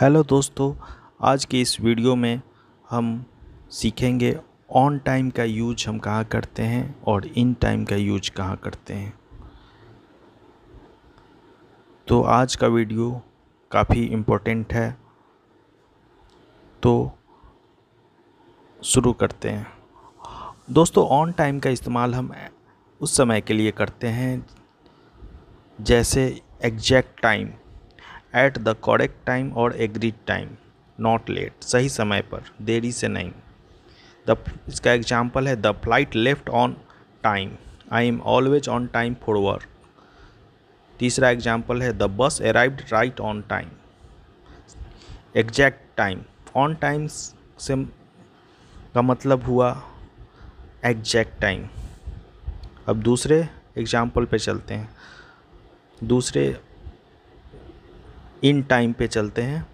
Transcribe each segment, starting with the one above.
hello दोस्तों आज के इस वीडियो में हम सीखेंगे ऑन टाइम का यूज हम कहाँ करते हैं और इन टाइम का यूज कहाँ करते हैं तो आज का वीडियो काफ़ी इम्पोर्टेंट है तो शुरू करते हैं दोस्तों ऑन टाइम का इस्तेमाल हम उस समय के लिए करते हैं जैसे exact time at the correct time और एग्रीड टाइम नॉट लेट सही समय पर देरी से नहीं द इसका एग्जाम्पल है the flight left on time I am always on time for work तीसरा एग्जाम्पल है the bus arrived right on time exact time on time से का मतलब हुआ एग्जैक्ट टाइम अब दूसरे एग्जाम्पल पे चलते हैं दूसरे इन टाइम पे चलते हैं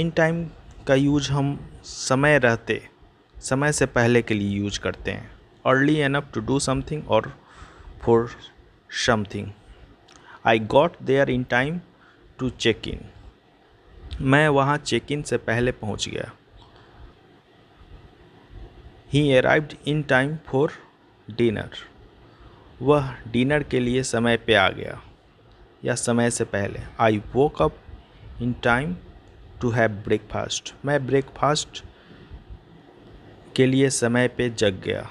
इन टाइम का यूज हम समय रहते समय से पहले के लिए यूज करते हैं early enough to do something और for something I got there in time to check in मैं वहाँ चेक इन से पहले पहुँच गया ही arrived in time for dinner वह डिनर के लिए समय पे आ गया या समय से पहले I woke up in time to have breakfast मैं ब्रेकफास्ट के लिए समय पे जग गया